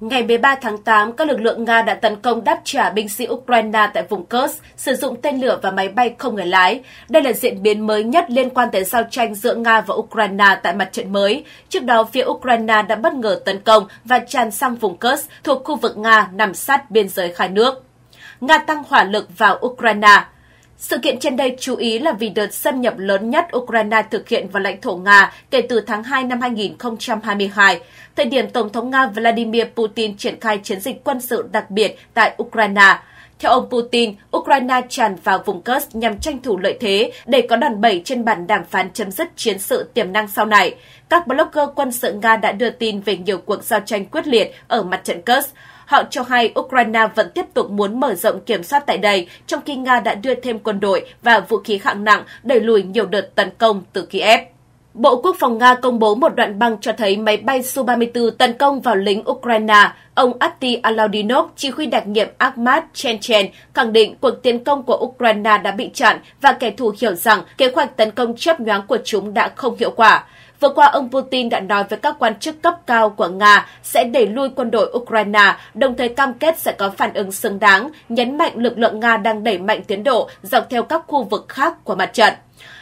Ngày 13 tháng 8, các lực lượng Nga đã tấn công đáp trả binh sĩ Ukraine tại vùng Kursk, sử dụng tên lửa và máy bay không người lái. Đây là diễn biến mới nhất liên quan tới giao tranh giữa Nga và Ukraine tại mặt trận mới. Trước đó, phía Ukraine đã bất ngờ tấn công và tràn sang vùng Kursk thuộc khu vực Nga nằm sát biên giới hai nước. Nga tăng hỏa lực vào Ukraine. Sự kiện trên đây chú ý là vì đợt xâm nhập lớn nhất Ukraine thực hiện vào lãnh thổ Nga kể từ tháng 2 năm 2022, thời điểm Tổng thống Nga Vladimir Putin triển khai chiến dịch quân sự đặc biệt tại Ukraine. Theo ông Putin, Ukraine tràn vào vùng Kursk nhằm tranh thủ lợi thế để có đòn bẩy trên bàn đàm phán chấm dứt chiến sự tiềm năng sau này. Các blogger quân sự Nga đã đưa tin về nhiều cuộc giao tranh quyết liệt ở mặt trận Kursk, Họ cho hay Ukraine vẫn tiếp tục muốn mở rộng kiểm soát tại đây, trong khi Nga đã đưa thêm quân đội và vũ khí hạng nặng đẩy lùi nhiều đợt tấn công từ Kiev. Bộ Quốc phòng Nga công bố một đoạn băng cho thấy máy bay Su-34 tấn công vào lính Ukraine. Ông Ati Alaudinov, chỉ huy đặc nhiệm Akhmat Chenchen, khẳng định cuộc tiến công của Ukraine đã bị chặn và kẻ thù hiểu rằng kế hoạch tấn công chớp nhoáng của chúng đã không hiệu quả. Vừa qua, ông Putin đã nói với các quan chức cấp cao của Nga sẽ đẩy lui quân đội Ukraine, đồng thời cam kết sẽ có phản ứng xứng đáng, nhấn mạnh lực lượng Nga đang đẩy mạnh tiến độ dọc theo các khu vực khác của mặt trận.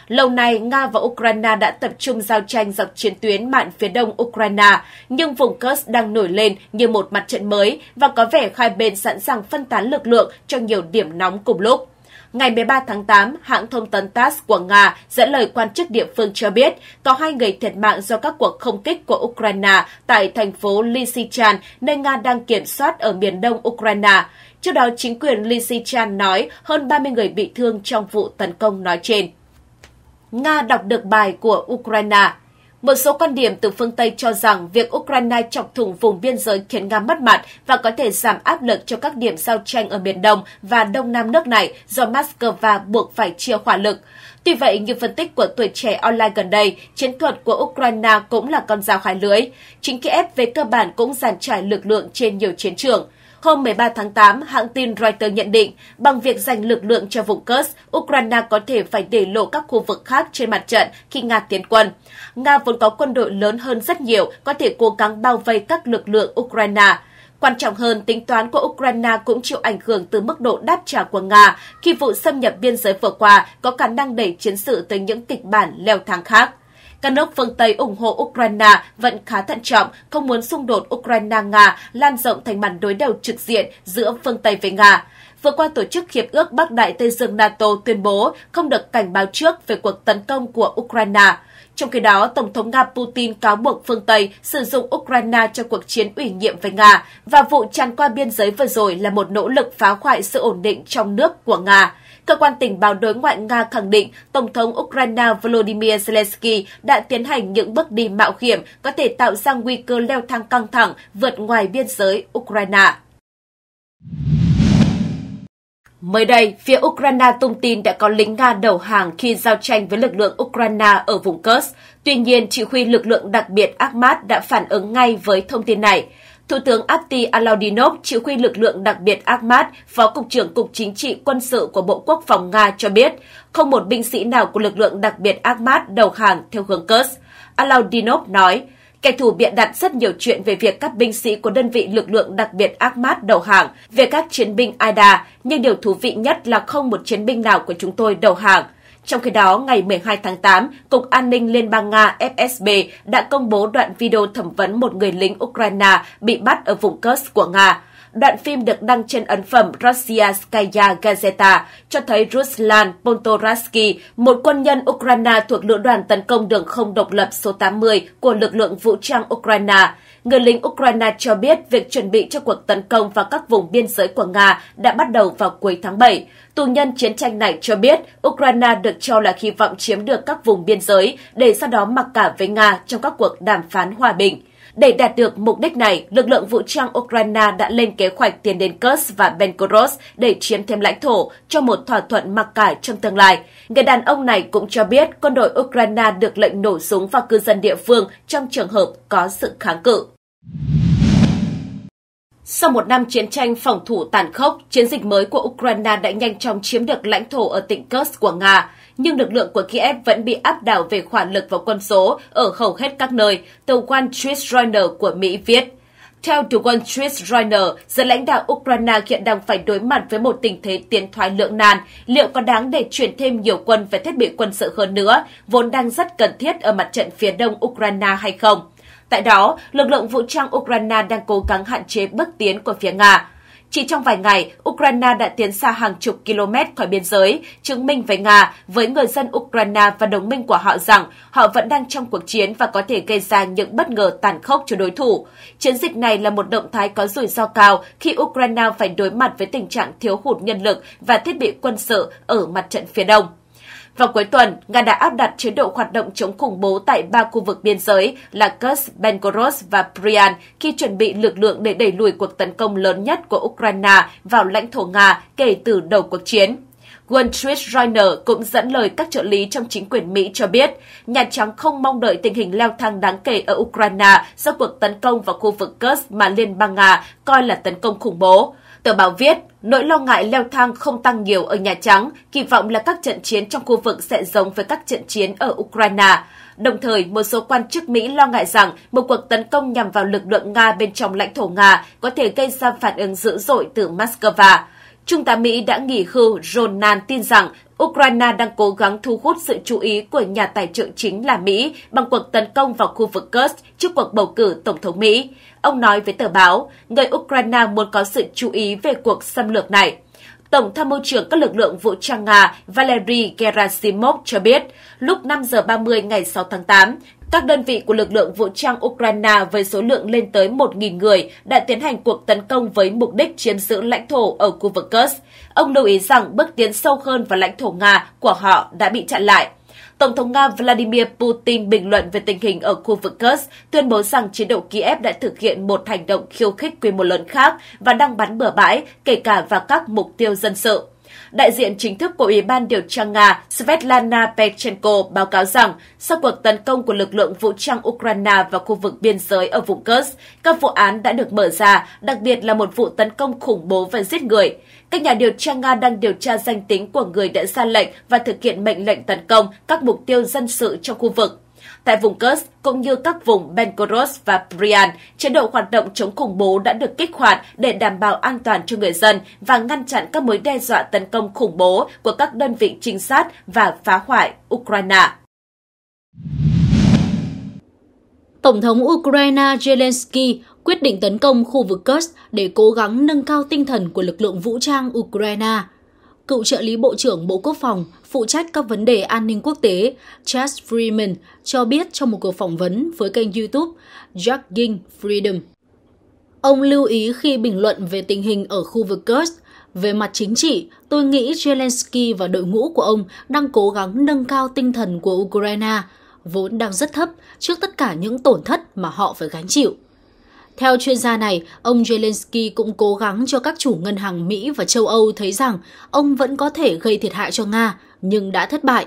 Lâu nay, Nga và Ukraine đã tập trung giao tranh dọc chiến tuyến mạn phía đông Ukraine, nhưng vùng Kursk đang nổi lên như một mặt trận mới và có vẻ hai bên sẵn sàng phân tán lực lượng cho nhiều điểm nóng cùng lúc. Ngày 13 tháng 8, hãng thông tấn TASS của Nga dẫn lời quan chức địa phương cho biết có hai người thiệt mạng do các cuộc không kích của Ukraine tại thành phố Lysychan, nơi Nga đang kiểm soát ở miền đông Ukraine. Trước đó, chính quyền Lysychan nói hơn 30 người bị thương trong vụ tấn công nói trên. Nga đọc được bài của Ukraine một số quan điểm từ phương Tây cho rằng việc Ukraine chọc thủng vùng biên giới khiến Nga mất mặt và có thể giảm áp lực cho các điểm giao tranh ở Biển Đông và Đông Nam nước này do Moscow buộc phải chia hỏa lực. Tuy vậy, như phân tích của tuổi trẻ online gần đây, chiến thuật của Ukraine cũng là con dao hai lưới. Chính Kiev về cơ bản cũng giàn trải lực lượng trên nhiều chiến trường. Hôm 13 tháng 8, hãng tin Reuters nhận định bằng việc dành lực lượng cho vùng Kursk, Ukraine có thể phải để lộ các khu vực khác trên mặt trận khi Nga tiến quân. Nga vốn có quân đội lớn hơn rất nhiều, có thể cố gắng bao vây các lực lượng Ukraine. Quan trọng hơn, tính toán của Ukraine cũng chịu ảnh hưởng từ mức độ đáp trả của Nga khi vụ xâm nhập biên giới vừa qua có khả năng đẩy chiến sự tới những kịch bản leo thang khác. Các nước phương Tây ủng hộ Ukraine vẫn khá thận trọng, không muốn xung đột Ukraine-Nga lan rộng thành màn đối đầu trực diện giữa phương Tây với Nga. Vừa qua, Tổ chức Hiệp ước Bắc Đại Tây Dương NATO tuyên bố không được cảnh báo trước về cuộc tấn công của Ukraine. Trong khi đó, Tổng thống Nga Putin cáo buộc phương Tây sử dụng Ukraine cho cuộc chiến ủy nhiệm với Nga và vụ tràn qua biên giới vừa rồi là một nỗ lực phá hoại sự ổn định trong nước của Nga. Cơ quan tình báo đối ngoại Nga khẳng định Tổng thống Ukraine Volodymyr Zelensky đã tiến hành những bước đi mạo hiểm có thể tạo ra nguy cơ leo thang căng thẳng vượt ngoài biên giới Ukraine. Mới đây, phía Ukraine tung tin đã có lính Nga đầu hàng khi giao tranh với lực lượng Ukraine ở vùng Kursk. Tuy nhiên, chỉ huy lực lượng đặc biệt Akhmat đã phản ứng ngay với thông tin này. Thủ tướng Abdi Alaudinov chỉ huy lực lượng đặc biệt Akhmat, Phó Cục trưởng Cục Chính trị Quân sự của Bộ Quốc phòng Nga cho biết, không một binh sĩ nào của lực lượng đặc biệt Akhmat đầu hàng theo hướng Kursk. Alaudinov nói, kẻ thù biện đặt rất nhiều chuyện về việc các binh sĩ của đơn vị lực lượng đặc biệt Akhmat đầu hàng, về các chiến binh Aida, nhưng điều thú vị nhất là không một chiến binh nào của chúng tôi đầu hàng. Trong khi đó, ngày 12 tháng 8, Cục An ninh Liên bang Nga FSB đã công bố đoạn video thẩm vấn một người lính Ukraine bị bắt ở vùng Kursk của Nga. Đoạn phim được đăng trên ấn phẩm Rossiya Gazeta cho thấy Ruslan Pontoransky, một quân nhân Ukraine thuộc lữ đoàn tấn công đường không độc lập số 80 của lực lượng vũ trang Ukraine. Người lính Ukraine cho biết việc chuẩn bị cho cuộc tấn công vào các vùng biên giới của Nga đã bắt đầu vào cuối tháng 7. Tù nhân chiến tranh này cho biết Ukraine được cho là hy vọng chiếm được các vùng biên giới để sau đó mặc cả với Nga trong các cuộc đàm phán hòa bình. Để đạt được mục đích này, lực lượng vũ trang Ukraine đã lên kế hoạch tiến đến Kursk và Benkoros để chiếm thêm lãnh thổ cho một thỏa thuận mặc cả trong tương lai. Người đàn ông này cũng cho biết quân đội Ukraine được lệnh nổ súng vào cư dân địa phương trong trường hợp có sự kháng cự. Sau một năm chiến tranh phòng thủ tàn khốc, chiến dịch mới của Ukraine đã nhanh chóng chiếm được lãnh thổ ở tỉnh Kursk của Nga nhưng lực lượng của Kiev vẫn bị áp đảo về khoản lực và quân số ở hầu hết các nơi, tờ quan Chris Journal của Mỹ viết. Theo The quan Chris Journal, giới lãnh đạo Ukraine hiện đang phải đối mặt với một tình thế tiến thoái lưỡng nan, liệu có đáng để chuyển thêm nhiều quân và thiết bị quân sự hơn nữa, vốn đang rất cần thiết ở mặt trận phía đông Ukraine hay không. Tại đó, lực lượng vũ trang Ukraine đang cố gắng hạn chế bước tiến của phía Nga. Chỉ trong vài ngày, Ukraine đã tiến xa hàng chục km khỏi biên giới, chứng minh với Nga, với người dân Ukraine và đồng minh của họ rằng họ vẫn đang trong cuộc chiến và có thể gây ra những bất ngờ tàn khốc cho đối thủ. Chiến dịch này là một động thái có rủi ro cao khi Ukraine phải đối mặt với tình trạng thiếu hụt nhân lực và thiết bị quân sự ở mặt trận phía đông. Vào cuối tuần, Nga đã áp đặt chế độ hoạt động chống khủng bố tại ba khu vực biên giới là Kursk, Bengoros và Bryan khi chuẩn bị lực lượng để đẩy lùi cuộc tấn công lớn nhất của Ukraine vào lãnh thổ Nga kể từ đầu cuộc chiến. Gertrude Reiner cũng dẫn lời các trợ lý trong chính quyền Mỹ cho biết, Nhà Trắng không mong đợi tình hình leo thang đáng kể ở Ukraine do cuộc tấn công vào khu vực Kursk mà Liên bang Nga coi là tấn công khủng bố. Tờ báo viết, Nỗi lo ngại leo thang không tăng nhiều ở Nhà Trắng, kỳ vọng là các trận chiến trong khu vực sẽ giống với các trận chiến ở Ukraine. Đồng thời, một số quan chức Mỹ lo ngại rằng một cuộc tấn công nhằm vào lực lượng Nga bên trong lãnh thổ Nga có thể gây ra phản ứng dữ dội từ Moscow. Trung tá Mỹ đã nghỉ hưu John Nan tin rằng Ukraine đang cố gắng thu hút sự chú ý của nhà tài trợ chính là Mỹ bằng cuộc tấn công vào khu vực Kursk trước cuộc bầu cử Tổng thống Mỹ. Ông nói với tờ báo, người Ukraine muốn có sự chú ý về cuộc xâm lược này. Tổng tham mưu trưởng các lực lượng vũ trang Nga Valery Gerasimov cho biết, lúc 5 giờ 30 ngày 6 tháng 8, các đơn vị của lực lượng vũ trang Ukraine với số lượng lên tới 1.000 người đã tiến hành cuộc tấn công với mục đích chiếm giữ lãnh thổ ở khu vực Kursk. Ông lưu ý rằng bước tiến sâu hơn vào lãnh thổ Nga của họ đã bị chặn lại. Tổng thống Nga Vladimir Putin bình luận về tình hình ở khu vực Kursk, tuyên bố rằng chiến đấu Kiev đã thực hiện một hành động khiêu khích quy mô lớn khác và đang bắn bừa bãi, kể cả vào các mục tiêu dân sự. Đại diện chính thức của Ủy ban điều tra Nga Svetlana Pechenko báo cáo rằng sau cuộc tấn công của lực lượng vũ trang Ukraine vào khu vực biên giới ở vùng Kursk, các vụ án đã được mở ra, đặc biệt là một vụ tấn công khủng bố và giết người. Các nhà điều tra Nga đang điều tra danh tính của người đã ra lệnh và thực hiện mệnh lệnh tấn công các mục tiêu dân sự trong khu vực. Tại vùng Kursk, cũng như các vùng Benkoros và Brian, chế độ hoạt động chống khủng bố đã được kích hoạt để đảm bảo an toàn cho người dân và ngăn chặn các mối đe dọa tấn công khủng bố của các đơn vị trinh sát và phá hoại Ukraine. Tổng thống Ukraine Zelensky quyết định tấn công khu vực Kursk để cố gắng nâng cao tinh thần của lực lượng vũ trang Ukraine – cựu trợ lý Bộ trưởng Bộ Quốc phòng, phụ trách các vấn đề an ninh quốc tế, Chas Freeman, cho biết trong một cuộc phỏng vấn với kênh YouTube Jogging Freedom. Ông lưu ý khi bình luận về tình hình ở khu vực Kursk, về mặt chính trị, tôi nghĩ Zelensky và đội ngũ của ông đang cố gắng nâng cao tinh thần của Ukraine, vốn đang rất thấp trước tất cả những tổn thất mà họ phải gánh chịu. Theo chuyên gia này, ông Zelensky cũng cố gắng cho các chủ ngân hàng Mỹ và châu Âu thấy rằng ông vẫn có thể gây thiệt hại cho Nga, nhưng đã thất bại.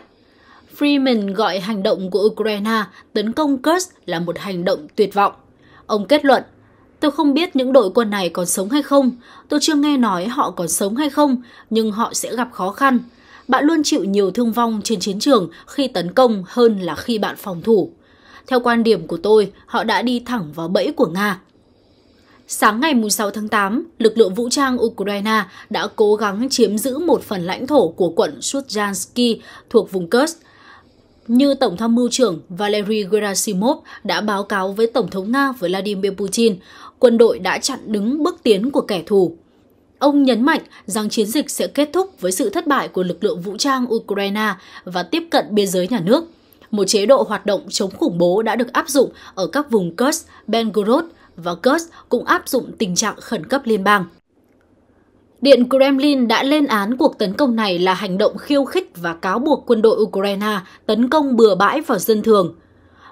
Freeman gọi hành động của Ukraine tấn công Kursk là một hành động tuyệt vọng. Ông kết luận, Tôi không biết những đội quân này còn sống hay không, tôi chưa nghe nói họ còn sống hay không, nhưng họ sẽ gặp khó khăn. Bạn luôn chịu nhiều thương vong trên chiến trường khi tấn công hơn là khi bạn phòng thủ. Theo quan điểm của tôi, họ đã đi thẳng vào bẫy của Nga. Sáng ngày 6 tháng 8, lực lượng vũ trang Ukraine đã cố gắng chiếm giữ một phần lãnh thổ của quận Sutjansky thuộc vùng Kursk. Như Tổng tham mưu trưởng Valery Gerasimov đã báo cáo với Tổng thống Nga Vladimir Putin, quân đội đã chặn đứng bước tiến của kẻ thù. Ông nhấn mạnh rằng chiến dịch sẽ kết thúc với sự thất bại của lực lượng vũ trang Ukraine và tiếp cận biên giới nhà nước. Một chế độ hoạt động chống khủng bố đã được áp dụng ở các vùng Kursk, Belgorod – và Kursk cũng áp dụng tình trạng khẩn cấp liên bang. Điện Kremlin đã lên án cuộc tấn công này là hành động khiêu khích và cáo buộc quân đội Ukraine tấn công bừa bãi vào dân thường.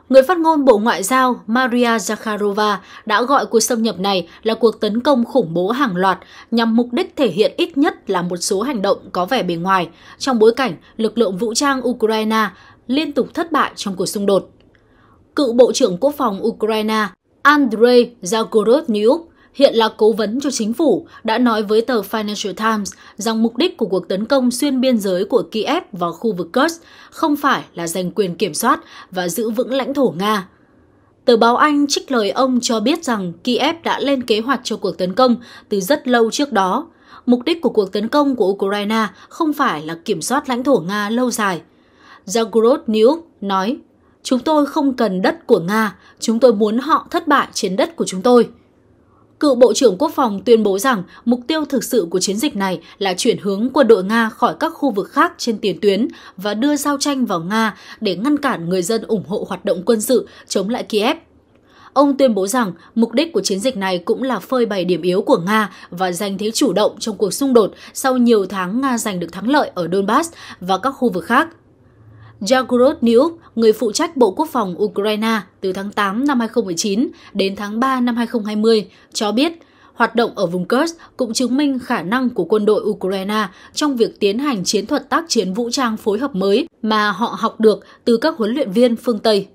Người phát ngôn Bộ Ngoại giao Maria Zakharova đã gọi cuộc xâm nhập này là cuộc tấn công khủng bố hàng loạt nhằm mục đích thể hiện ít nhất là một số hành động có vẻ bề ngoài trong bối cảnh lực lượng vũ trang Ukraine liên tục thất bại trong cuộc xung đột. Cựu Bộ trưởng Quốc phòng Ukraine Andrei Zagorod hiện là cố vấn cho chính phủ, đã nói với tờ Financial Times rằng mục đích của cuộc tấn công xuyên biên giới của Kiev vào khu vực Kursk không phải là giành quyền kiểm soát và giữ vững lãnh thổ Nga. Tờ báo Anh trích lời ông cho biết rằng Kiev đã lên kế hoạch cho cuộc tấn công từ rất lâu trước đó. Mục đích của cuộc tấn công của Ukraine không phải là kiểm soát lãnh thổ Nga lâu dài. Zagorod nói Chúng tôi không cần đất của Nga, chúng tôi muốn họ thất bại trên đất của chúng tôi. Cựu Bộ trưởng Quốc phòng tuyên bố rằng mục tiêu thực sự của chiến dịch này là chuyển hướng quân đội Nga khỏi các khu vực khác trên tiền tuyến và đưa giao tranh vào Nga để ngăn cản người dân ủng hộ hoạt động quân sự chống lại Kiev. Ông tuyên bố rằng mục đích của chiến dịch này cũng là phơi bày điểm yếu của Nga và giành thế chủ động trong cuộc xung đột sau nhiều tháng Nga giành được thắng lợi ở Donbass và các khu vực khác. Jagorod Niuk, người phụ trách Bộ Quốc phòng Ukraine từ tháng 8 năm 2019 đến tháng 3 năm 2020, cho biết hoạt động ở vùng Kursk cũng chứng minh khả năng của quân đội Ukraine trong việc tiến hành chiến thuật tác chiến vũ trang phối hợp mới mà họ học được từ các huấn luyện viên phương Tây.